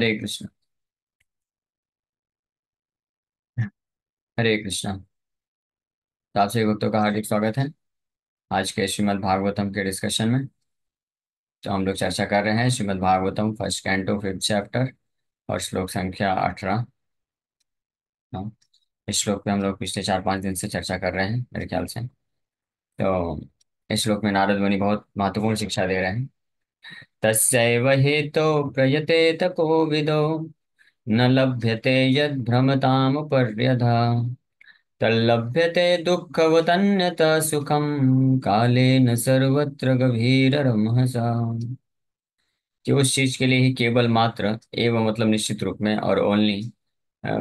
हरे कृष्ण हरे कृष्ण आप सभी भक्तों का हार्दिक स्वागत है आज के श्रीमद् भागवतम के डिस्कशन में तो हम लोग चर्चा कर रहे हैं Srimad Bhagavatam first canto fifth chapter और श्लोक संख्या अठारह हाँ, इस श्लोक पे हम लोग पिछले चार पांच दिन से चर्चा कर रहे हैं मेरे ख्याल से तो इस श्लोक में नारद मुनि बहुत महत्वपूर्ण शिक्षा दे रहे हैं तस्यैव हेतो प्रयते विदो न लभ्यते यद्भ्रमतामुपर्यधा तल्लभ्यते दुखवत सुखम कालेन सर्वत्र गभीर रमहसा कि उस चीज के लिए ही केवल मात्र एवं मतलब निश्चित रूप में और ओनली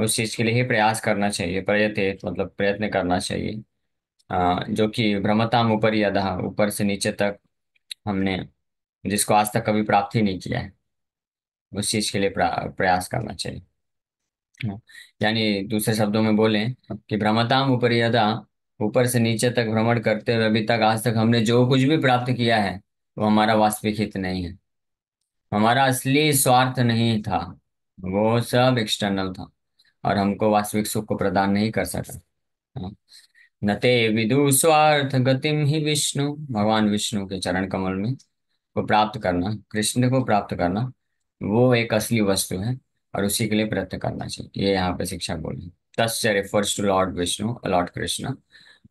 उस चीज के लिए ही प्रयास करना चाहिए प्रयते मतलब प्रयत्न करना चाहिए जो कि भ्रमताम ऊपर यदा ऊपर से नीचे तक हमने जिसको आज तक कभी प्राप्त ही नहीं किया है उस चीज के लिए प्रयास करना चाहिए हाँ। यानी दूसरे शब्दों में बोले कि भ्रमताम उपरियता ऊपर से नीचे तक भ्रमण करते हुए अभी तक आज तक हमने जो कुछ भी प्राप्त किया है वो हमारा वास्तविक हित नहीं है हमारा असली स्वार्थ नहीं था वो सब एक्सटर्नल था और हमको वास्तविक सुख को प्रदान नहीं कर सका हाँ। नते विदु स्वार्थ गतिम ही विष्णु भगवान विष्णु के चरण कमल में को प्राप्त करना कृष्ण को प्राप्त करना वो एक असली वस्तु है और उसी के लिए प्रयत्न करना चाहिए ये यहाँ पे शिक्षा बोल रही तस् refers to Lord Vishnu Lord Krishna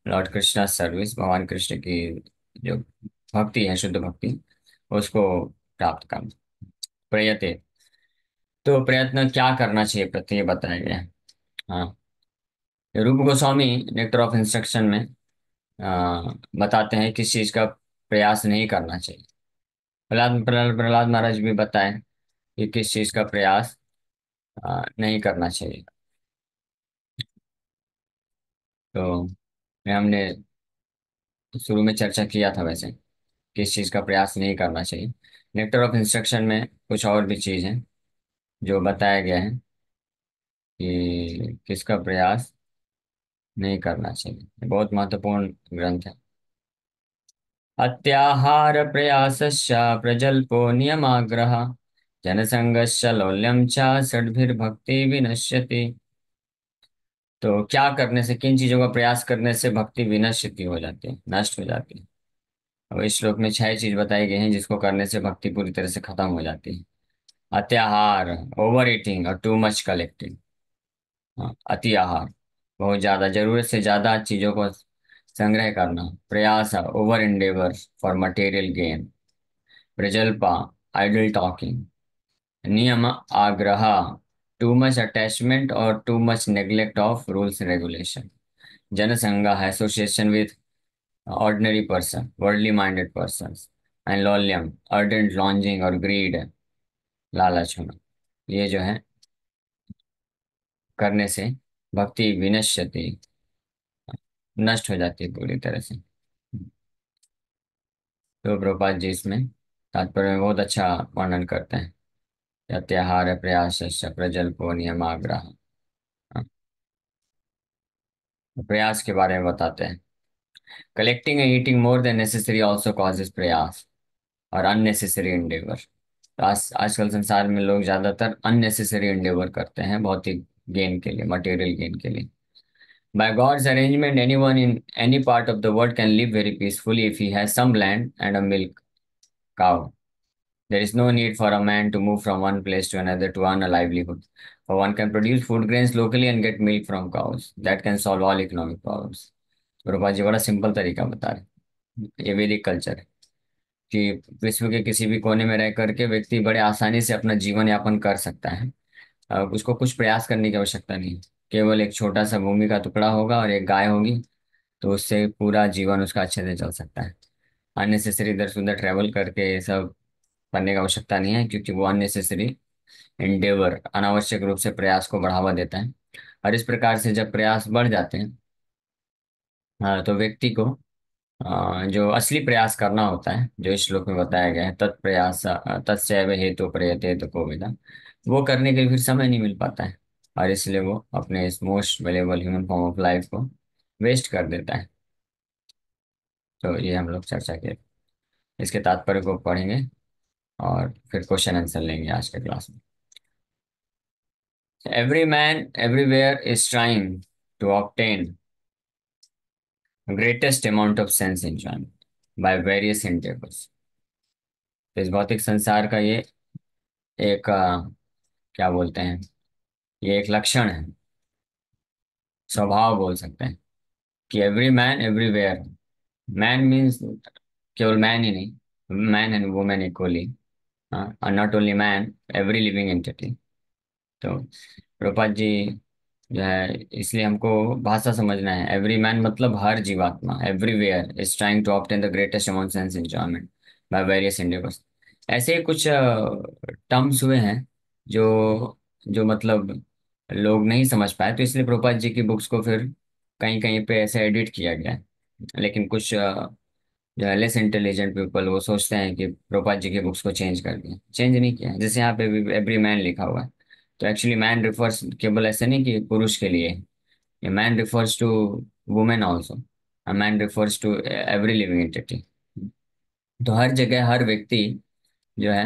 Lord Krishna service भगवान कृष्ण की जो भक्ति है शुद्ध भक्ति उसको प्राप्त करना प्रयते तो प्रयत्न क्या करना चाहिए प्रत्येक बताया गया हाँ रूप गोस्वामी नेक्टर ऑफ इंस्ट्रक्शन में आ, बताते हैं किस चीज़ का प्रयास नहीं करना चाहिए प्रहलाद प्रहलाद प्रहलाद महाराज भी बताएं कि किस चीज का प्रयास नहीं करना चाहिए तो हमने शुरू में चर्चा किया था वैसे किस चीज का प्रयास नहीं करना चाहिए लेटर ऑफ इंस्ट्रक्शन में कुछ और भी चीज है जो बताया गया है कि किसका प्रयास नहीं करना चाहिए बहुत महत्वपूर्ण ग्रंथ है हत्याहारप्रयासश्च प्रजल्पो नियमाग्रह जनसंघश्च लौल्यम च भक्ति विनश्यति तो क्या करने से किन चीजों का प्रयास करने से भक्ति विनश्यति हो जाती है नष्ट हो जाती है अब इस श्लोक में छह चीज बताई गई हैं जिसको करने से भक्ति पूरी तरह से खत्म हो जाती है अत्याहार ओवर ईटिंग और टू मच कलेक्टिंग अति आहार बहुत ज्यादा जरूरत से ज्यादा चीजों को संग्रह करना प्रयास over endeavour for material gain प्रजल्पा आइडल टॉकिंग नियम आग्रह टू मच अटैचमेंट और too much neglect of rules regulation जनसंघ association with ordinary person worldly minded person and लॉलियम अर्डेंट लॉन्जिंग और ग्रीड लालच होना ये जो है करने से भक्ति विनश्यति नष्ट हो जाती है पूरी तरह से तो प्रभुपाद जी इसमें तात्पर्य में बहुत अच्छा वर्णन करते हैं यत्याहार प्रयास प्रजल को आग्रह हाँ। प्रयास के बारे में बताते हैं collecting and eating more than necessary also causes प्रयास और अननेसेसरी इंडेवर तो आज आजकल संसार में लोग ज़्यादातर अननेसेसरी इंडेवर करते हैं भौतिक गेन के लिए मटेरियल गेन के लिए By God's arrangement, anyone in any part of the world can live very peacefully if he has some land and a milk cow. There is no need for a man to move from one place to another to earn a livelihood, for one can produce food grains locally and get milk from cows. That can solve all economic problems. रूपा जी बड़ा simple तरीका बता रहे ये वैदिक culture कि विश्व के किसी भी कोने में रह करके व्यक्ति बड़े आसानी से अपना जीवन यापन कर सकता है उसको कुछ प्रयास करने की आवश्यकता नहीं है केवल एक छोटा सा भूमि का टुकड़ा होगा और एक गाय होगी तो उससे पूरा जीवन उसका अच्छे से चल सकता है अननेसेसरी इधर से उधर ट्रेवल करके ये सब करने की आवश्यकता नहीं है क्योंकि वो अननेसेसरी इंडेवर अनावश्यक रूप से प्रयास को बढ़ावा देता है और इस प्रकार से जब प्रयास बढ़ जाते हैं हाँ तो व्यक्ति को जो असली प्रयास करना होता है जो इस श्लोक में बताया गया है तत्प्रयास तत्व तत्सैव हेतु प्रयत हेतु को वो करने के लिए फिर समय नहीं मिल पाता है और इसलिए वो अपने इस most valuable human form of life को वेस्ट कर देता है तो ये हम लोग चर्चा किए इसके तात्पर्य को पढ़ेंगे और फिर क्वेश्चन आंसर लेंगे आज के क्लास में every man everywhere is trying to obtain greatest amount of sense enjoyment by various endeavours इस भौतिक संसार का ये एक आ, क्या बोलते हैं ये एक लक्षण है स्वभाव बोल सकते हैं कि every man everywhere man means केवल मैन ही नहीं मैन एंड वुमेन इक्वली और not only man every living entity तो रूपा जी जो है इसलिए हमको भाषा समझना है एवरी मैन मतलब हर जीवात्मा everywhere is trying to obtain the greatest amount sense enjoyment by various endeavours ऐसे कुछ टर्म्स हुए हैं जो जो मतलब लोग नहीं समझ पाए तो इसलिए प्रभुपाद जी की बुक्स को फिर कहीं कहीं पे ऐसे एडिट किया गया लेकिन कुछ जो है लेस इंटेलिजेंट पीपल वो सोचते हैं कि प्रभुपाद जी की बुक्स को चेंज कर दिया चेंज नहीं किया जैसे यहाँ पे एवरी मैन लिखा हुआ है तो एक्चुअली मैन रिफर्स केवल ऐसे नहीं कि पुरुष के लिए ये man refers to women also man refers to every living entity तो हर जगह हर व्यक्ति जो है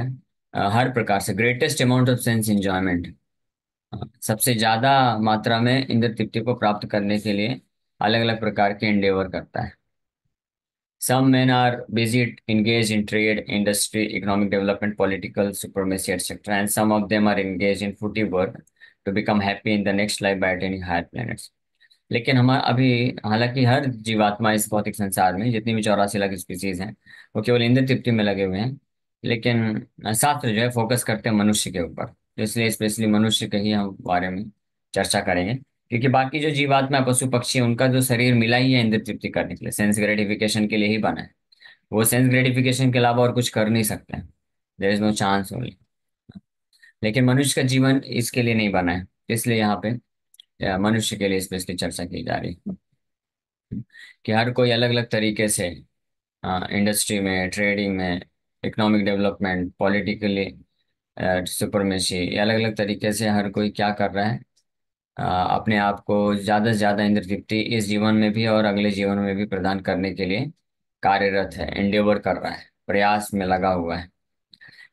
हर प्रकार से greatest amount of sense enjoyment सबसे ज्यादा मात्रा में इंद्र तृप्ति को प्राप्त करने के लिए अलग अलग प्रकार के एंडेवर करता है some man are busy engage in trade industry economic development political supremacy etc and some of them are engage in fruitive work to become happy in the next life by attaining higher planets लेकिन हमारा अभी हालांकि हर जीवात्मा इस भौतिक संसार में जितनी भी चौरासी लाख स्पीसीज हैं वो केवल इंद्र तृप्ति में लगे हुए हैं लेकिन शास्त्र जो है फोकस करते हैं मनुष्य के ऊपर तो इसलिए स्पेशली मनुष्य के ही हम बारे में चर्चा करेंगे क्योंकि बाकी जो जीवात्मा पशु पक्षी है उनका जो शरीर मिला ही है इंद्र तृप्ति करने के लिए सेंस ग्रेटिफिकेशन के लिए ही बना है वो सेंस ग्रेटिफिकेशन के अलावा और कुछ कर नहीं सकते हैं there is no chance only लेकिन मनुष्य का जीवन इसके लिए नहीं बना है इसलिए यहाँ पे मनुष्य के लिए स्पेशली चर्चा की जा रही है कि हर कोई अलग अलग तरीके से इंडस्ट्री हाँ, में ट्रेडिंग में इकोनॉमिक डेवलपमेंट पॉलिटिकली सुपरमेसी ये अलग अलग तरीके से हर कोई क्या कर रहा है आ, अपने आप को ज़्यादा से ज़्यादा इंद्रदीप्ति इस जीवन में भी और अगले जीवन में भी प्रदान करने के लिए कार्यरत है एंडेवर कर रहा है प्रयास में लगा हुआ है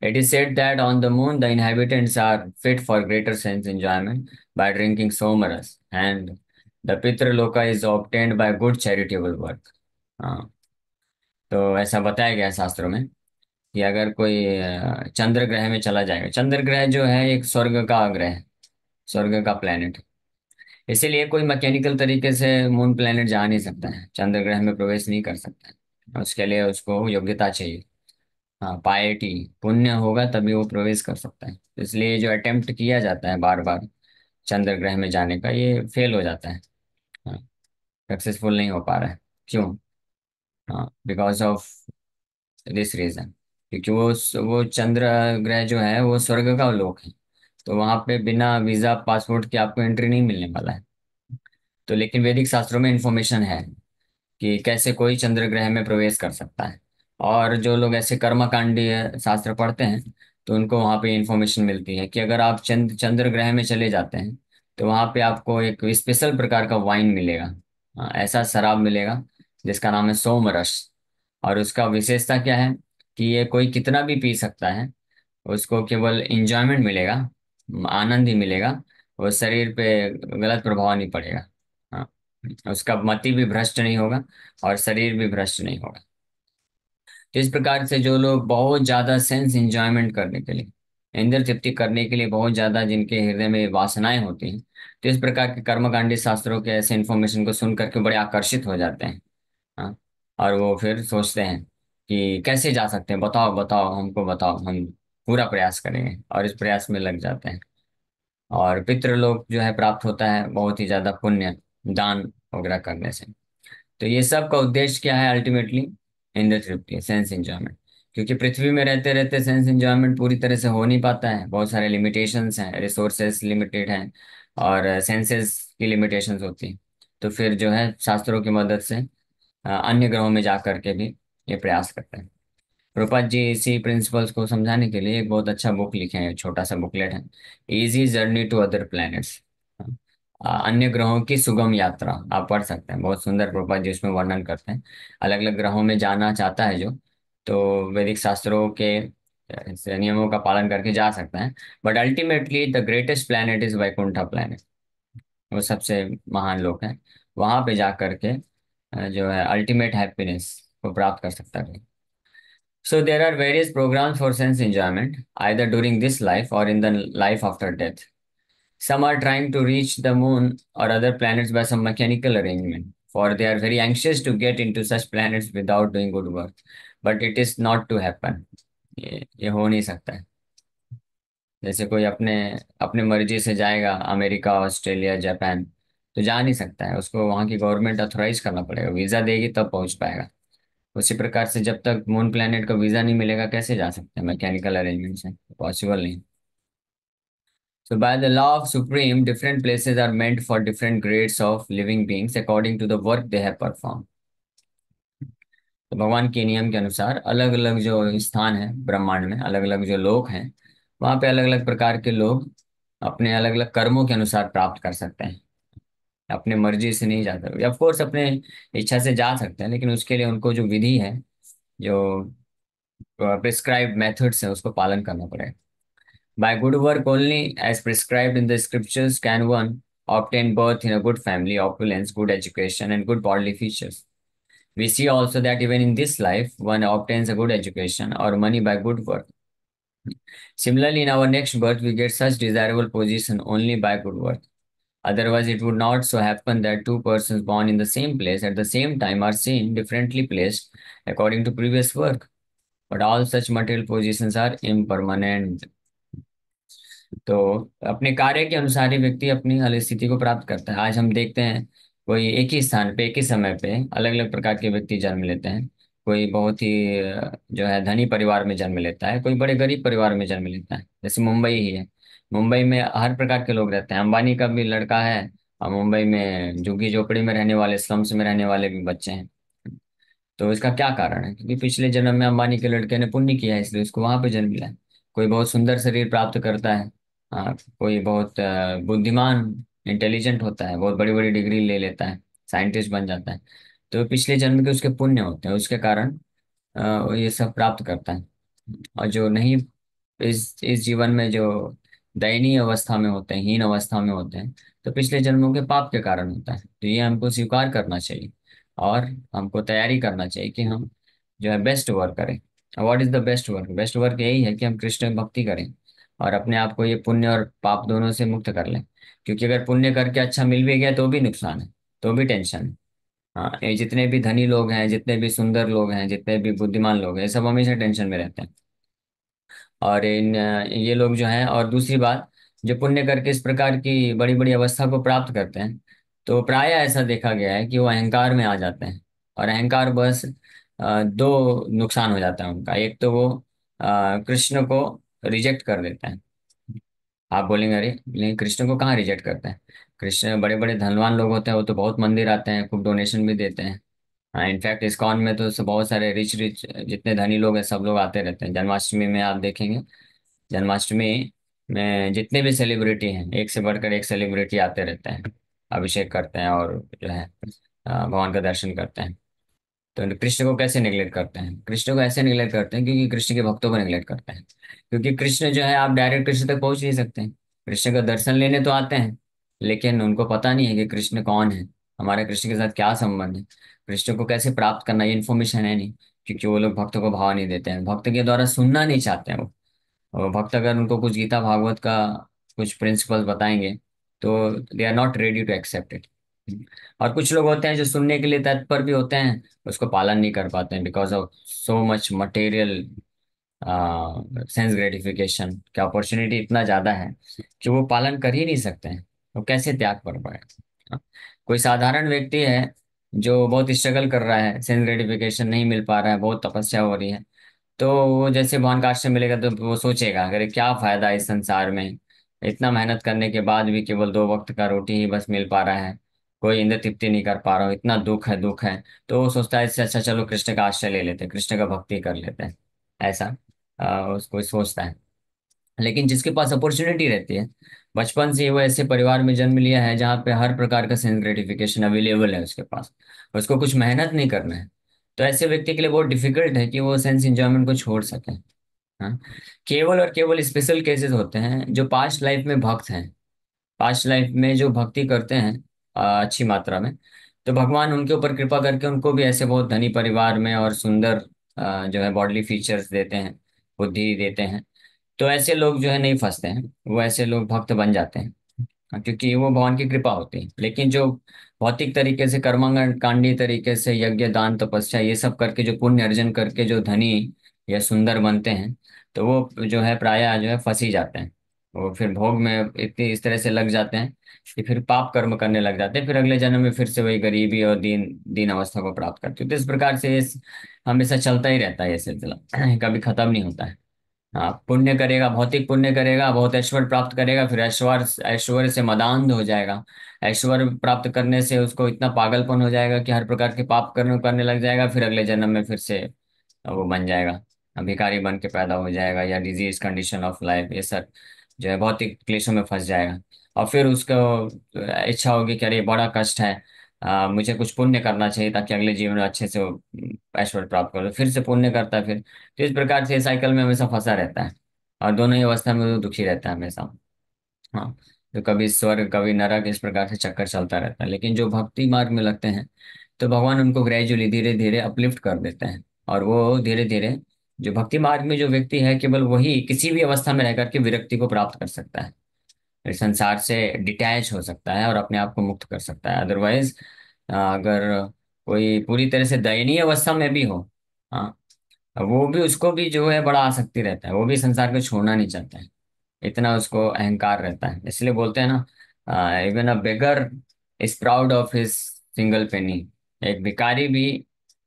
it is said that on the moon the inhabitants are fit for greater sense enjoyment by drinking somras and the Pitriloka is obtained by good charitable work तो ऐसा बताया गया है शास्त्रों में कि अगर कोई चंद्र ग्रह में चला जाएगा चंद्र ग्रह जो है एक स्वर्ग का ग्रह है स्वर्ग का प्लेनेट इसीलिए कोई मैकेनिकल तरीके से मून प्लेनेट जा नहीं सकता है चंद्र ग्रह में प्रवेश नहीं कर सकता है उसके लिए उसको योग्यता चाहिए हाँ पायटी पुण्य होगा तभी वो प्रवेश कर सकता है इसलिए जो अटेम्प्ट किया जाता है बार बार चंद्र ग्रह में जाने का ये फेल हो जाता है हाँ सक्सेसफुल नहीं हो पा रहा है क्यों हाँ बिकॉज ऑफ दिस रीजन क्योंकि वो वो चंद्र ग्रह जो है वो स्वर्ग का लोक है तो वहां पे बिना वीजा पासपोर्ट के आपको एंट्री नहीं मिलने वाला है तो लेकिन वैदिक शास्त्रों में इन्फॉर्मेशन है कि कैसे कोई चंद्र ग्रह में प्रवेश कर सकता है और जो लोग ऐसे कांडीय शास्त्र पढ़ते हैं तो उनको वहाँ पे इन्फॉर्मेशन मिलती है कि अगर आप चंद्र चंद्र ग्रह में चले जाते हैं तो वहाँ पे आपको एक स्पेशल प्रकार का वाइन मिलेगा हाँ, ऐसा शराब मिलेगा जिसका नाम है सोमरस और उसका विशेषता क्या है कि ये कोई कितना भी पी सकता है उसको केवल इंजॉयमेंट मिलेगा आनंद ही मिलेगा और शरीर पे गलत प्रभाव नहीं पड़ेगा हाँ उसका मति भी भ्रष्ट नहीं होगा और शरीर भी भ्रष्ट नहीं होगा तो इस प्रकार से जो लोग बहुत ज़्यादा सेंस इंजॉयमेंट करने के लिए इंद्र तृप्ति करने के लिए बहुत ज़्यादा जिनके हृदय में वासनाएं होती हैं तो इस प्रकार के कर्मकांडी शास्त्रों के ऐसे इन्फॉर्मेशन को सुन करके बड़े आकर्षित हो जाते हैं हाँ और वो फिर सोचते हैं कि कैसे जा सकते हैं बताओ बताओ हमको बताओ हम पूरा प्रयास करेंगे और इस प्रयास में लग जाते हैं और पितृलोक जो है प्राप्त होता है बहुत ही ज्यादा पुण्य दान वगैरह करने से तो ये सब का उद्देश्य क्या है अल्टीमेटली इंद्र तृप्ति सेंस एंजॉयमेंट क्योंकि पृथ्वी में रहते रहते सेंस एंजॉयमेंट पूरी तरह से हो नहीं पाता है बहुत सारे लिमिटेशंस हैं रिसोर्सेस लिमिटेड हैं और सेंसेस की लिमिटेशंस होती हैं तो फिर जो है शास्त्रों की मदद से अन्य ग्रहों में जा करके भी ये प्रयास करते हैं रूपा जी इसी प्रिंसिपल्स को समझाने के लिए एक बहुत अच्छा बुक लिखे हैं छोटा सा बुकलेट है easy journey to other planets अन्य ग्रहों की सुगम यात्रा आप पढ़ सकते हैं बहुत सुंदर रूपा जी उसमें वर्णन करते हैं अलग अलग ग्रहों में जाना चाहता है जो तो वैदिक शास्त्रों के नियमों का पालन करके जा सकते हैं but ultimately the greatest planet is Vaikuntha planet वो सबसे महान लोग हैं वहाँ पे जा करके जो है अल्टीमेट हैप्पीनेस प्राप्त कर सकता है so there are various program for sense enjoyment either during this life और in the life after death some are trying to reach the moon और other planets by some mechanical arrangement for they are very anxious to get into such planets without doing good work but it is not to happen ये हो नहीं सकता है जैसे कोई अपने अपने मर्जी से जाएगा अमेरिका ऑस्ट्रेलिया जापान तो जा नहीं सकता है उसको वहां की गवर्नमेंट अथोराइज करना पड़ेगा वीजा देगी तब पहुंच पाएगा उसी प्रकार से जब तक मून प्लेनेट का वीजा नहीं मिलेगा कैसे जा सकते हैं मैकेनिकल अरेंजमेंट है पॉसिबल नहीं so by the law of supreme different places are meant for different grades of living beings according to the work they have performed. तो भगवान के नियम के अनुसार अलग अलग जो स्थान है ब्रह्मांड में अलग अलग जो लोग हैं वहां पे अलग अलग प्रकार के लोग अपने अलग अलग कर्मों के अनुसार प्राप्त कर सकते हैं अपने मर्जी से नहीं जा सकते ऑफकोर्स अपने इच्छा से जा सकते हैं लेकिन उसके लिए उनको जो विधि है जो प्रिस्क्राइब मेथड्स है उसको पालन करना पड़ेगा by good work only as prescribe in the scriptures can one obtain birth in a good family opulence good education and good bodily features we see also that even in this life one obtains a good education और money by good work similarly in our next birth we get such desirable position only by good worth Otherwise, it would not so happen that two persons born in the same place at the same time are seen differently placed according to previous work. But all such material positions are impermanent. तो अपने कार्य के अनुसार ही व्यक्ति अपनी स्थिति को प्राप्त करता है आज हम देखते हैं कोई एक ही स्थान पे एक ही समय पे अलग अलग प्रकार के व्यक्ति जन्म लेते हैं कोई बहुत ही जो है धनी परिवार में जन्म लेता है कोई बड़े गरीब परिवार में जन्म लेता है जैसे मुंबई ही है मुंबई में हर प्रकार के लोग रहते हैं अंबानी का भी लड़का है और मुंबई में झुग्गी झोपड़ी में रहने वाले स्लम्स में रहने वाले भी बच्चे हैं तो इसका क्या कारण है क्योंकि पिछले जन्म में अंबानी के लड़के ने पुण्य किया है इसलिए उसको वहां पर जन्म मिला कोई बहुत सुंदर शरीर प्राप्त करता है हाँ कोई बहुत बुद्धिमान इंटेलिजेंट होता है बहुत बड़ी बड़ी डिग्री ले लेता है साइंटिस्ट बन जाता है तो पिछले जन्म के उसके पुण्य होते हैं उसके कारण ये सब प्राप्त करता है और जो नहीं इस इस जीवन में जो दयनीय अवस्था में होते हैं हीन अवस्था में होते हैं तो पिछले जन्मों के पाप के कारण होता है तो ये हमको स्वीकार करना चाहिए और हमको तैयारी करना चाहिए कि हम जो है बेस्ट वर्क करें what is the best work best work यही है कि हम कृष्ण भक्ति करें और अपने आप को ये पुण्य और पाप दोनों से मुक्त कर लें क्योंकि अगर पुण्य करके अच्छा मिल भी गया तो भी नुकसान है तो भी टेंशन है हाँ ये जितने भी धनी लोग हैं जितने भी सुंदर लोग हैं जितने भी बुद्धिमान लोग हैं सब हमेशा टेंशन में रहते हैं और इन ये लोग जो हैं और दूसरी बात जो पुण्य करके इस प्रकार की बड़ी बड़ी अवस्था को प्राप्त करते हैं तो प्राय ऐसा देखा गया है कि वो अहंकार में आ जाते हैं और अहंकार बस दो नुकसान हो जाता है उनका एक तो वो कृष्ण को रिजेक्ट कर देते हैं आप बोलेंगे अरे लेकिन कृष्ण को कहाँ रिजेक्ट करते हैं कृष्ण बड़े बड़े धनवान लोग होते हैं वो तो बहुत मंदिर आते हैं खूब डोनेशन भी देते हैं हाँ इनफैक्ट इस्कॉन में तो बहुत सारे रिच रिच जितने धनी लोग हैं सब लोग आते रहते हैं जन्माष्टमी में आप देखेंगे जन्माष्टमी में जितने भी सेलिब्रिटी हैं एक से बढ़कर एक सेलिब्रिटी आते रहते हैं अभिषेक करते हैं और जो है भगवान का दर्शन करते हैं तो कृष्ण को कैसे निगलेक्ट करते हैं कृष्ण को ऐसे निग्लेक्ट करते हैं क्योंकि कृष्ण के भक्तों को निगलेक्ट करते हैं क्योंकि कृष्ण जो है आप डायरेक्ट कृष्ण तक पहुंच नहीं सकते कृष्ण का दर्शन लेने तो आते हैं लेकिन उनको पता नहीं है कि कृष्ण कौन है हमारे कृष्ण के साथ क्या संबंध है कृष्ण को कैसे प्राप्त करना ये इन्फॉर्मेशन है नहीं क्योंकि वो लोग भक्त को भाव नहीं देते हैं भक्त के द्वारा सुनना नहीं चाहते हैं वो और भक्त अगर उनको कुछ गीता भागवत का कुछ प्रिंसिपल बताएंगे तो they are not ready to accept it और कुछ लोग होते हैं जो सुनने के लिए तत्पर भी होते हैं उसको पालन नहीं कर पाते हैं because of so much material sense gratification की अपॉर्चुनिटी इतना ज़्यादा है कि वो पालन कर ही नहीं सकते हैं वो कैसे त्याग कर पाए कोई साधारण व्यक्ति है जो बहुत स्ट्रगल कर रहा है सेंस ग्रेटिफिकेशन नहीं मिल पा रहा है बहुत तपस्या हो रही है तो वो जैसे भगवान का मिलेगा तो वो सोचेगा अरे क्या फायदा इस संसार में इतना मेहनत करने के बाद भी केवल दो वक्त का रोटी ही बस मिल पा रहा है कोई इंद्र तृप्ति नहीं कर पा रहा हूँ इतना दुख है दुख है तो वो सोचता है इससे अच्छा चलो कृष्ण का आश्रय ले लेते हैं कृष्ण का भक्ति कर लेते हैं ऐसा उसको सोचता है लेकिन जिसके पास अपॉर्चुनिटी रहती है बचपन से वो ऐसे परिवार में जन्म लिया है जहाँ पे हर प्रकार का सेंस ग्रेटिफिकेशन अवेलेबल है उसके पास उसको कुछ मेहनत नहीं करना है तो ऐसे व्यक्ति के लिए बहुत डिफिकल्ट है कि वो सेंस इंजॉयमेंट को छोड़ सके हाँ। केवल और केवल स्पेशल केसेस होते हैं जो पास्ट लाइफ में भक्त हैं पास्ट लाइफ में जो भक्ति करते हैं अच्छी मात्रा में तो भगवान उनके ऊपर कृपा करके उनको भी ऐसे बहुत धनी परिवार में और सुंदर जो है बॉडली फीचर्स देते हैं बुद्धि देते हैं तो ऐसे लोग जो है नहीं फंसते हैं वो ऐसे लोग भक्त बन जाते हैं हाँ, क्योंकि वो भगवान की कृपा होती है लेकिन जो भौतिक तरीके से कर्मांगण कांडी तरीके से यज्ञ दान तपस्या ये सब करके जो पुण्य अर्जन करके जो धनी या सुंदर बनते हैं तो वो जो है प्राय जो है फंस ही जाते हैं वो फिर भोग में इतनी इस तरह से लग जाते हैं कि फिर पाप कर्म करने लग जाते हैं फिर अगले जन्म में फिर से वही गरीबी और दीन दीन अवस्था को प्राप्त करते हैं तो इस प्रकार से ये हमेशा चलता ही रहता है ये सिलसिला कभी खत्म नहीं होता है हाँ पुण्य करेगा भौतिक पुण्य करेगा बहुत ऐश्वर्य प्राप्त करेगा फिर ऐश्वर्य ऐश्वर्य से मदान हो जाएगा ऐश्वर्य प्राप्त करने से उसको इतना पागलपन हो जाएगा कि हर प्रकार के पाप करने करने लग जाएगा फिर अगले जन्म में फिर से वो बन जाएगा भिखारी बन के पैदा हो जाएगा या डिजीज कंडीशन ऑफ लाइफ ये सर जो है भौतिक क्लेशों में फंस जाएगा और फिर उसको इच्छा होगी कि अरे बड़ा कष्ट है आ, मुझे कुछ पुण्य करना चाहिए ताकि अगले जीवन में अच्छे से ऐश्वर्य प्राप्त करो फिर से पुण्य करता है फिर तो इस प्रकार से साइकिल में हमेशा फंसा रहता है और दोनों ही अवस्था में वो दुखी रहता है हमेशा हाँ तो कभी स्वर्ग कभी नरक इस प्रकार से चक्कर चलता रहता है लेकिन जो भक्ति मार्ग में लगते हैं तो भगवान उनको ग्रेजुअली धीरे धीरे अपलिफ्ट कर देते हैं और वो धीरे धीरे जो भक्ति मार्ग में जो व्यक्ति है केवल वही किसी भी अवस्था में रह करके विरक्ति को प्राप्त कर सकता है इस संसार से डिटैच हो सकता है और अपने आप को मुक्त कर सकता है अदरवाइज अगर कोई पूरी तरह से दयनीय अवस्था में भी हो हाँ वो भी उसको भी जो है बड़ा आसक्ति रहता है वो भी संसार को छोड़ना नहीं चाहता है इतना उसको अहंकार रहता है इसलिए बोलते हैं ना even a beggar is proud of his single penny एक भिकारी भी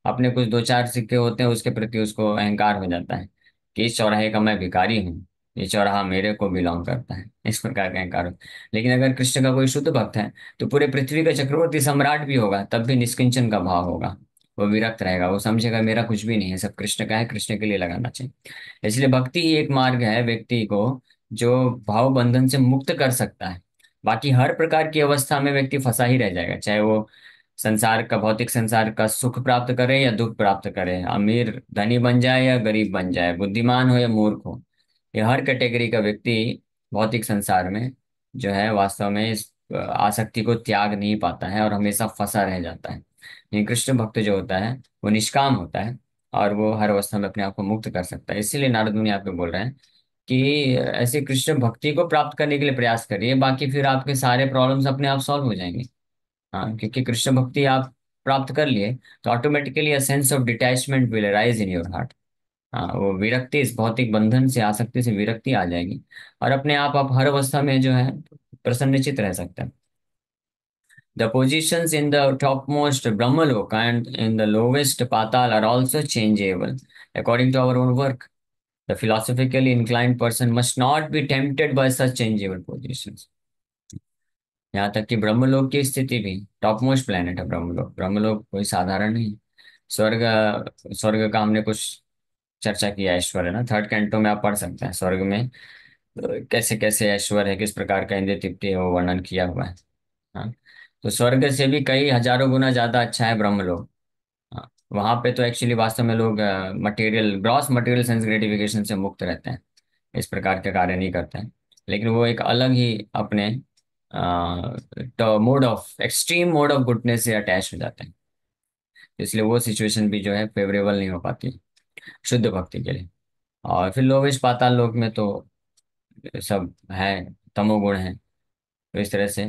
अपने कुछ दो चार सिक्के होते हैं उसके प्रति उसको अहंकार हो जाता है कि इस चौराहे का मैं भिकारी हूँ ये चौराहा मेरे को बिलोंग करता है इस प्रकार के अहंकार लेकिन अगर कृष्ण का कोई शुद्ध भक्त है तो पूरे पृथ्वी का चक्रवर्ती सम्राट भी होगा तब भी निष्किंचन का भाव होगा वो विरक्त रहेगा वो समझेगा मेरा कुछ भी नहीं है सब कृष्ण का है कृष्ण के लिए लगाना चाहिए इसलिए भक्ति ही एक मार्ग है व्यक्ति को जो भाव बंधन से मुक्त कर सकता है बाकी हर प्रकार की अवस्था में व्यक्ति फंसा ही रह जाएगा चाहे वो संसार का भौतिक संसार का सुख प्राप्त करे या दुख प्राप्त करे अमीर धनी बन जाए या गरीब बन जाए बुद्धिमान हो या मूर्ख हो ये हर कैटेगरी का व्यक्ति भौतिक संसार में जो है वास्तव में इस आसक्ति को त्याग नहीं पाता है और हमेशा फंसा रह जाता है लेकिन कृष्ण भक्त जो होता है वो निष्काम होता है और वो हर अवस्था में अपने आप को मुक्त कर सकता है इसीलिए नारद मुनि आपको बोल रहे हैं कि ऐसे कृष्ण भक्ति को प्राप्त करने के लिए प्रयास करिए बाकी फिर आपके सारे प्रॉब्लम्स अपने आप सॉल्व हो जाएंगे हाँ क्योंकि कृष्ण भक्ति आप प्राप्त कर लिए तो automatically a sense of detachment will arise in your heart हाँ वो विरक्ति इस भौतिक बंधन से आसक्ति से विरक्ति आ जाएगी और अपने आप आप हर अवस्था में जो है प्रसन्नचित रह सकते हैं the position in the top most Brahma Lok and in the lowest Patal are also changeable according to our own work the philosophically inclined person must not be tempted by such changeable position यहाँ तक कि लोक की स्थिति भी टॉप मोस्ट प्लैनेट है ब्रह्मलोक ब्रह्मलोक कोई साधारण नहीं स्वर्ग स्वर्ग का हमने कुछ चर्चा किया ऐश्वर है ना थर्ड कैंटो में आप पढ़ सकते हैं स्वर्ग में तो कैसे कैसे ऐश्वर्य है किस प्रकार का इंद्र तृप्ति है वो वर्णन किया हुआ है हाँ तो स्वर्ग से भी कई हजारों गुना ज्यादा अच्छा है ब्रह्म लोग हाँ, वहां पे तो एक्चुअली वास्तव में लोग material gross material sense gratification से मुक्त रहते हैं इस प्रकार के कार्य नहीं करते हैं लेकिन वो एक अलग ही अपने mode of extreme mode of goodness से अटैच हो जाते हैं इसलिए वो सिचुएशन भी जो है फेवरेबल नहीं हो पाती शुद्ध भक्ति के लिए और फिर लोग इस पाताल लोक में तो सब है तमोगुण है तो इस तरह से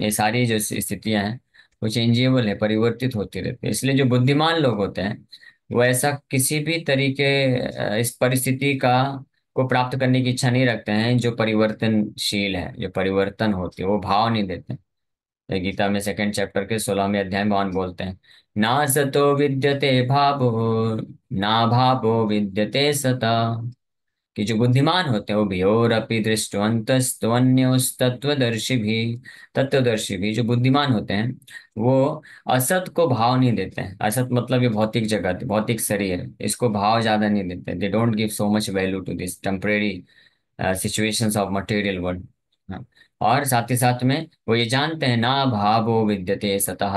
ये सारी जो स्थितियां हैं वो चेंजेबल है परिवर्तित होती रहती है इसलिए जो बुद्धिमान लोग होते हैं वो ऐसा किसी भी तरीके इस परिस्थिति का को प्राप्त करने की इच्छा नहीं रखते हैं जो परिवर्तनशील है जो परिवर्तन होती है वो भाव नहीं देते गीता में सेकंड चैप्टर के सोलहवें अध्याय भगवान बोलते हैं ना सतो विद्यते भाव ना भावो विद्यते सता कि जो बुद्धिमान होते हैं वो भी और अपनी दृष्टवंत तत्वदर्शी भी तत्वदर्शी भी जो बुद्धिमान होते हैं वो असत को भाव नहीं देते हैं असत मतलब ये भौतिक जगत भौतिक शरीर इसको भाव ज्यादा नहीं देते they don't give so much value to this temporary situations of material world और साथ ही साथ में वो ये जानते हैं ना भावो विद्यते सतः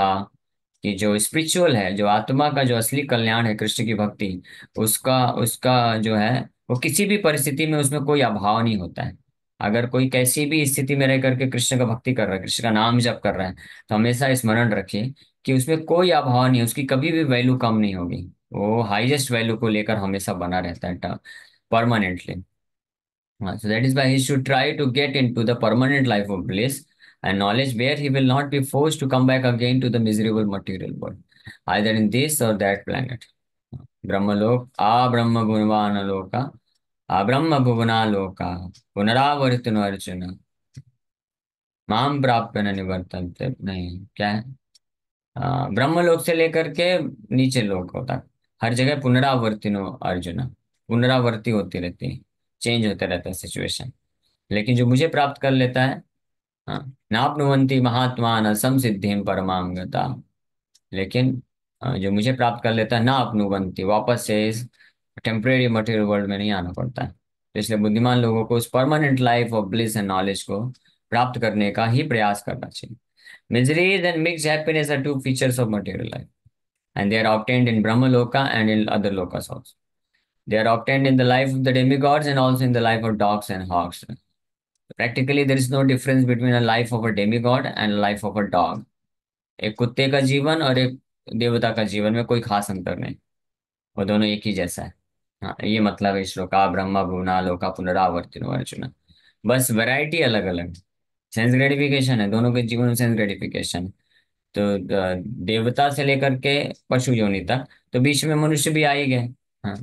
कि जो स्पिरिचुअल है जो आत्मा का जो असली कल्याण है कृष्ण की भक्ति उसका उसका जो है वो किसी भी परिस्थिति में उसमें कोई अभाव नहीं होता है अगर कोई कैसी भी स्थिति में रह करके कृष्ण का भक्ति कर रहा है कृष्ण का नाम जप कर रहा है तो हमेशा स्मरण रखिए कि उसमें कोई अभाव नहीं उसकी कभी भी वैल्यू कम नहीं होगी वो हाईएस्ट वैल्यू को लेकर हमेशा बना रहता है permanently So that is why he should try to get into the permanent life of bliss and knowledge where he will not be forced to come back again to the miserable material world, either in this or that planet. Brahmalok, A Brahma Bhunvana Loka, A Brahma Bhuvana Loka, Punaravartana Arjuna, Mam Prapana Nivartante, नहीं क्या है ब्रह्मलोक से लेकर के नीचे लोक होता हर जगह पुनरावर्तिनो अर्जुन पुनरावर्ती होती रहती है चेंज होते रहता है सिचुएशन लेकिन जो मुझे प्राप्त कर लेता है हाँ नापनुवंती महात्मा न समसिद्धिम परमाम गता लेकिन जो मुझे प्राप्त कर लेता है ना अपनुवंती वापस से इस टेम्परेरी मटेरियल वर्ल्ड में नहीं आना पड़ता है तो इसलिए बुद्धिमान लोगों को उस permanent life of bliss and knowledge को प्राप्त करने का ही प्रयास करना चाहिए miseries and mix happiness are two features of material life and they are obtained in Brahmaloka and in other lokas also They are obtained in the life of the demigods and also in the life of dogs and hawks Practically, there is no difference between a life of a demigod and life of a dog. एक कुत्ते का जीवन और एक देवता का जीवन में कोई खास अंतर नहीं वो दोनों एक ही जैसा है हाँ ये मतलब है श्लोका ब्रह्म भुवना लोका पुनरावर्तन अर्जुन बस वैरायटी अलग अलग सेंस ग्रेटिफिकेशन है दोनों के जीवन में सेंस ग्रेटिफिकेशन तो देवता से लेकर के पशु योनि तक तो बीच में मनुष्य भी आ ही गए हाँ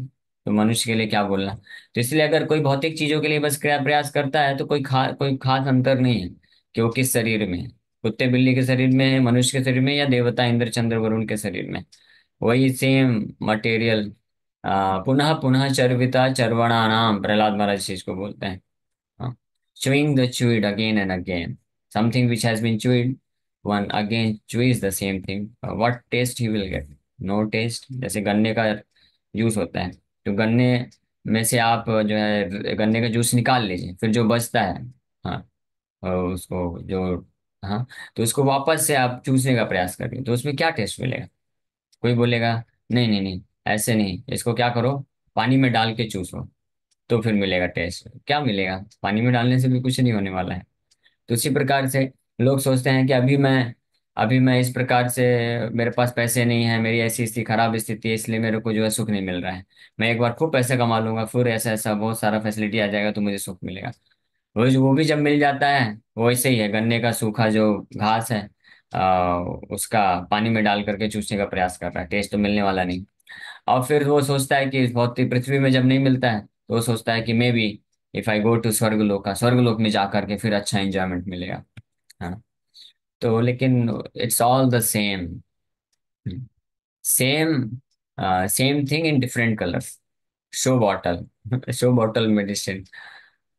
तो मनुष्य के लिए क्या बोलना तो इसलिए अगर कोई भौतिक चीजों के लिए बस क्रिया प्रयास करता है तो कोई खा कोई खास अंतर नहीं है कि वो किस शरीर में कुत्ते बिल्ली के शरीर में है मनुष्य के शरीर में या देवता इंद्र चंद्र वरुण के शरीर में वही सेम मटेरियल पुनः पुनः चर्विता नाम प्रहलाद महाराज चीज को बोलते हैं chewing the chewed again and again something which has been chewed one again chews the same thing what taste he will get no taste जैसे गन्ने का जूस होता है जो तो गन्ने में से आप जो है गन्ने का जूस निकाल लीजिए फिर जो बचता है हाँ और उसको जो हाँ तो उसको वापस से आप चूसने का प्रयास करिए तो उसमें क्या टेस्ट मिलेगा कोई बोलेगा नहीं नहीं नहीं ऐसे नहीं इसको क्या करो पानी में डाल के चूसो तो फिर मिलेगा टेस्ट क्या मिलेगा पानी में डालने से भी कुछ नहीं होने वाला है तो उसी प्रकार से लोग सोचते हैं कि अभी मैं अभी मैं इस प्रकार से मेरे पास पैसे नहीं है मेरी ऐसी ऐसी खराब स्थिति है इसलिए मेरे को जो है सुख नहीं मिल रहा है मैं एक बार खूब पैसे कमा लूंगा फिर ऐसा ऐसा बहुत सारा फैसिलिटी आ जाएगा तो मुझे सुख मिलेगा वो जो- वो भी जब मिल जाता है वो ऐसे ही है गन्ने का सूखा जो घास है आ, उसका पानी में डाल करके चूसने का प्रयास कर रहा है टेस्ट तो मिलने वाला नहीं और फिर वो सोचता है कि बहुत भौतिक पृथ्वी में जब नहीं मिलता है तो वो सोचता है कि maybe if I go to Swargaloka Swargalok में जा करके फिर अच्छा एंजॉयमेंट मिलेगा ना तो लेकिन it's all the same same same thing in different colour show bottle show bottle medicine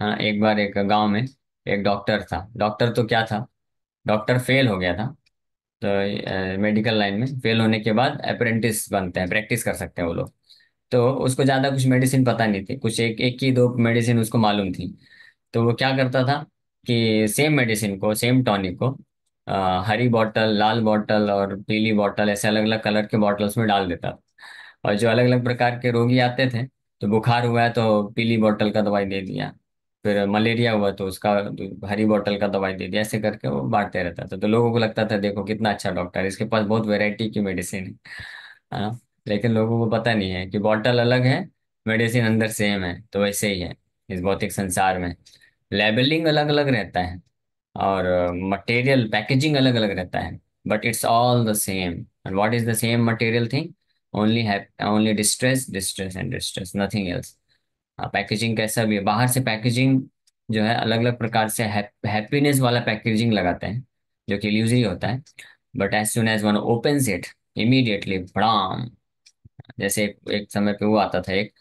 हाँ एक बार एक गांव में एक डॉक्टर था डॉक्टर तो क्या था डॉक्टर फेल हो गया था तो मेडिकल uh, लाइन में फेल होने के बाद अप्रेंटिस बनते हैं प्रैक्टिस कर सकते हैं वो लोग तो उसको ज़्यादा कुछ मेडिसिन पता नहीं थी कुछ एक एक ही दो मेडिसिन उसको मालूम थी तो वो क्या करता था कि सेम मेडिसिन को सेम टॉनिक को हरी बॉटल लाल बॉटल और पीली बॉटल ऐसे अलग अलग कलर के बॉटल्स में डाल देता था और जो अलग अलग प्रकार के रोगी आते थे तो बुखार हुआ है तो पीली बॉटल का दवाई दे दिया फिर मलेरिया हुआ तो उसका हरी बॉटल का दवाई दे दिया ऐसे करके वो बांटते रहता था तो लोगों को लगता था देखो कितना अच्छा डॉक्टर है इसके पास बहुत वेराइटी की मेडिसिन है है हाँ, ना लेकिन लोगों को पता नहीं है कि बॉटल अलग है मेडिसिन अंदर सेम है तो वैसे ही है इस भौतिक संसार में लेबलिंग अलग अलग रहता है और मटेरियल पैकेजिंग अलग अलग रहता है but it's all the same and what is the same material thing only है only distress distress and distress nothing else packaging कैसा भी है बाहर से पैकेजिंग जो है अलग अलग प्रकार से हैप्पीनेस वाला पैकेजिंग लगाते हैं जो कि ही होता है but as soon as one open it immediately बड़ा जैसे एक समय पे वो आता था एक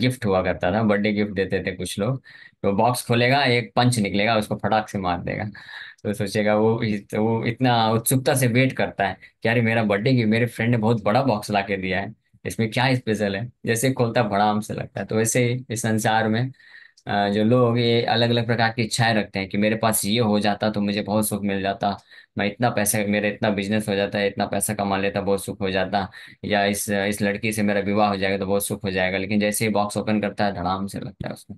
गिफ्ट हुआ करता था बर्थडे गिफ्ट देते थे कुछ लोग तो बॉक्स खोलेगा एक पंच निकलेगा उसको फटाक से मार देगा तो सोचेगा वो इत- वो इतना उत्सुकता से वेट करता है कि यार मेरा बर्थडे गिफ्ट मेरे फ्रेंड ने बहुत बड़ा बॉक्स ला के दिया है इसमें क्या स्पेशल है जैसे खोलता भड़ाम से लगता है तो वैसे ही इस संसार में जो लोग ये अलग अलग प्रकार की इच्छाएं रखते हैं कि मेरे पास ये हो जाता तो मुझे बहुत सुख मिल जाता मैं इतना पैसा मेरा इतना बिजनेस हो जाता है इतना पैसा कमा लेता बहुत सुख हो जाता या इस इस लड़की से मेरा विवाह हो जाएगा तो बहुत सुख हो जाएगा लेकिन जैसे ही बॉक्स ओपन करता है धड़ाम से लगता है उसमें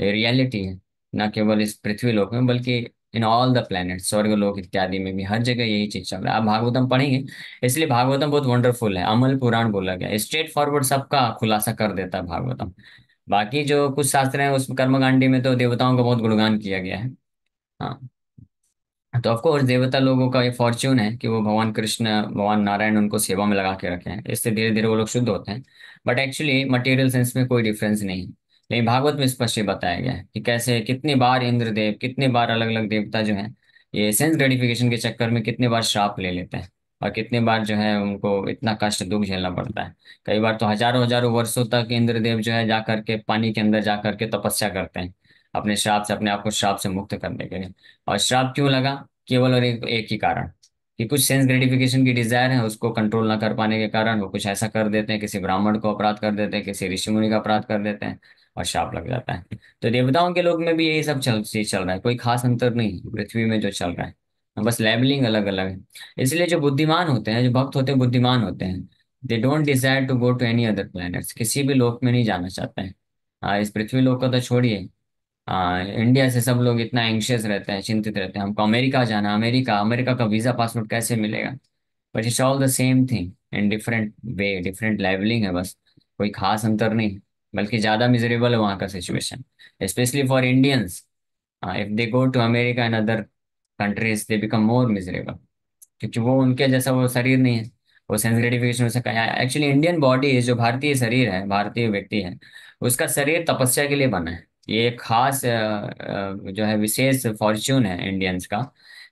ये रियलिटी है ना केवल इस पृथ्वी लोक में बल्कि इन ऑल द प्लान स्वर्ग लोक इत्यादि में भी हर जगह यही चीज चल रहा है आप भागवतम पढ़ेंगे इसलिए भागवतम बहुत वंडरफुल है अमल पुराण बोला गया है स्ट्रेट फॉरवर्ड सबका खुलासा कर देता है भागवतम बाकी जो कुछ शास्त्र हैं उस कर्मकांडी में तो देवताओं का बहुत गुणगान किया गया है हाँ तो ऑफ कोर्स देवता लोगों का ये फॉर्च्यून है कि वो भगवान कृष्ण भगवान नारायण उनको सेवा में लगा के रखे हैं इससे धीरे धीरे वो लोग शुद्ध होते हैं बट एक्चुअली मटेरियल सेंस में कोई डिफरेंस नहीं लेकिन भागवत में स्पष्ट बताया गया है कि कैसे कितने बार इंद्रदेव कितने बार अलग अलग देवता जो है ये सेंस ग्रेटिफिकेशन के चक्कर में कितने बार श्राप ले लेते हैं और कितने बार जो है उनको इतना कष्ट दुख झेलना पड़ता है कई बार तो हजारों हजारों वर्षों तक इंद्रदेव जो है जा करके पानी के अंदर जा करके तपस्या करते हैं अपने श्राप से अपने आप को श्राप से मुक्त करने के लिए और श्राप क्यों लगा केवल और एक, एक ही कारण कि कुछ सेंस ग्रेटिफिकेशन की डिजायर है उसको कंट्रोल ना कर पाने के कारण वो कुछ ऐसा कर देते हैं किसी ब्राह्मण को अपराध कर देते हैं किसी ऋषि मुनि का अपराध कर देते हैं और श्राप लग जाता है तो देवताओं के लोग में भी यही सब चल चीज चल रहा है कोई खास अंतर नहीं पृथ्वी में जो चल रहा है बस लेबलिंग अलग अलग है इसलिए जो बुद्धिमान होते हैं जो भक्त होते हैं बुद्धिमान होते हैं they don't desire to go to any other plan किसी भी लोक में नहीं जाना चाहते हैं इस पृथ्वी लोक को तो छोड़िए हाँ इंडिया से सब लोग इतना एंशियस रहते हैं चिंतित रहते हैं हमको अमेरिका जाना अमेरिका अमेरिका का वीजा पासपोर्ट कैसे मिलेगा but it's all the same thing in different way different labelling है बस कोई खास अंतर नहीं बल्कि ज्यादा मिजरेबल है वहाँ का situation specially for Indians if they go to America and other countries they become more miserable क्योंकि वो उनके जैसा वो शरीर नहीं है वो सेंस ग्रेटिफिकेशन से सकता एक्चुअली इंडियन बॉडी जो भारतीय शरीर है भारतीय व्यक्ति है उसका शरीर तपस्या के लिए बना है ये खास जो है विशेष फॉर्च्यून है इंडियंस का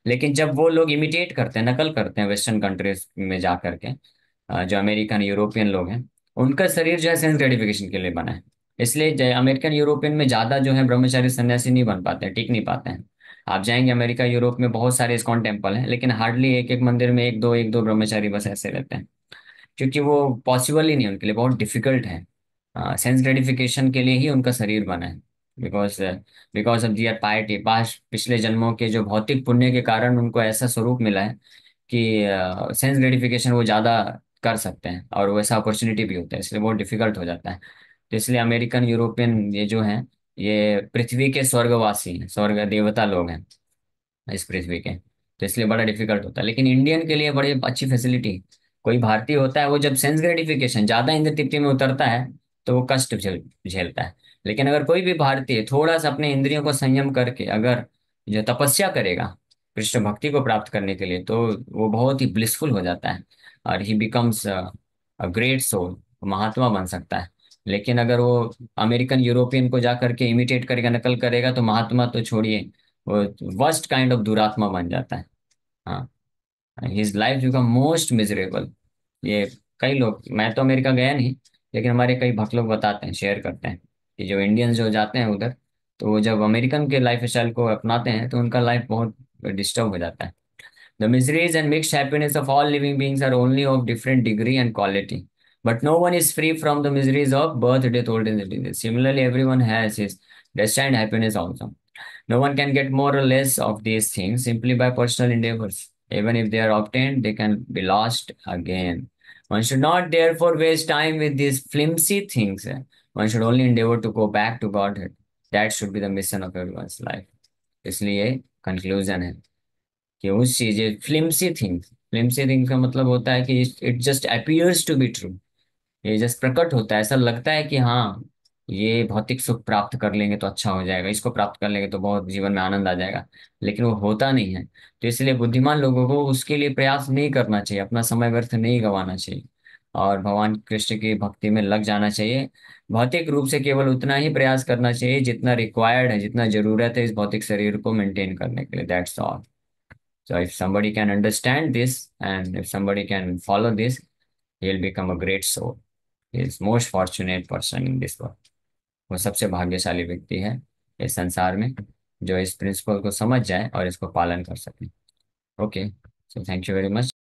लेकिन जब वो लोग इमिटेट करते हैं नकल करते हैं वेस्टर्न कंट्रीज में जा करके जो अमेरिकन यूरोपियन लोग हैं उनका शरीर जो है सेंस ग्रेटिफिकेशन के लिए बना है इसलिए अमेरिकन यूरोपियन में ज़्यादा जो है ब्रह्मचारी सन्यासी नहीं बन पाते हैं टिक नहीं पाते हैं आप जाएंगे अमेरिका यूरोप में बहुत सारे इस्कॉन टेम्पल हैं लेकिन हार्डली एक एक मंदिर में एक दो एक दो ब्रह्मचारी बस ऐसे रहते हैं क्योंकि वो पॉसिबल ही नहीं उनके लिए बहुत डिफिकल्ट है सेंस ग्रेटिफिकेशन के लिए ही उनका शरीर बना है because because of their piety past पिछले जन्मों के जो भौतिक पुण्य के कारण उनको ऐसा स्वरूप मिला है कि सेंस uh, ग्रेटिफिकेशन वो ज़्यादा कर सकते हैं और वैसा अपॉर्चुनिटी भी होता है इसलिए बहुत डिफिकल्ट हो जाता है तो इसलिए अमेरिकन यूरोपियन ये जो हैं ये पृथ्वी के स्वर्गवासी हैं स्वर्ग देवता लोग हैं इस पृथ्वी के तो इसलिए बड़ा डिफिकल्ट होता है लेकिन इंडियन के लिए बड़ी अच्छी फैसिलिटी कोई भारतीय होता है वो जब सेंस ग्रेटिफिकेशन ज़्यादा इंद्र तृप्ति में उतरता है तो वो कष्ट झेलता है लेकिन अगर कोई भी भारतीय थोड़ा सा अपने इंद्रियों को संयम करके अगर जो तपस्या करेगा कृष्ण भक्ति को प्राप्त करने के लिए तो वो बहुत ही ब्लिसफुल हो जाता है और he becomes a great soul महात्मा बन सकता है लेकिन अगर वो अमेरिकन यूरोपियन को जा करके इमिटेट करेगा नकल करेगा तो महात्मा तो छोड़िए वो वर्स्ट काइंड ऑफ दुरात्मा बन जाता है हाँ his life you most miserable ये कई लोग मैं तो अमेरिका गया नहीं लेकिन हमारे कई भक्त लोग बताते हैं शेयर करते हैं कि जो इंडियंस जो जाते हैं उधर तो जब अमेरिकन के लाइफ स्टाइल को अपनाते हैं तो उनका लाइफ बहुत डिस्टर्ब हो जाता है the miseries and mix happiness of all living beings are only of different degree and quality but no one is free from the miseries of birth death old in disease similarly every one happiness also no one can get more less of this things simply by personal endeavours even if they are obtained they can be lost again one should not therefore waste time with this flimsy है one should One should to go back to Godhead that should be the mission of every one life इसलिए conclusion है कि उस चीज फ्लिमसी thing फ्लिमसी thing का मतलब होता है कि it just appears to be true ये जस्ट प्रकट होता है ऐसा लगता है कि हाँ ये भौतिक सुख प्राप्त कर लेंगे तो अच्छा हो जाएगा इसको प्राप्त कर लेंगे तो बहुत जीवन में आनंद आ जाएगा लेकिन वो होता नहीं है तो इसलिए बुद्धिमान लोगों को उसके लिए प्रयास नहीं करना चाहिए अपना समय व्यर्थ नहीं गंवाना चाहिए और भगवान कृष्ण की भक्ति में लग जाना चाहिए भौतिक रूप से केवल उतना ही प्रयास करना चाहिए जितना रिक्वायर्ड है जितना जरूरत है इस भौतिक शरीर को मेंटेन करने के लिए that's all so if somebody can understand this and if somebody can follow this he will become a great soul is most fortunate person in this world वो सबसे भाग्यशाली व्यक्ति है इस संसार में जो इस प्रिंसिपल को समझ जाए और इसको पालन कर सके okay so thank you very much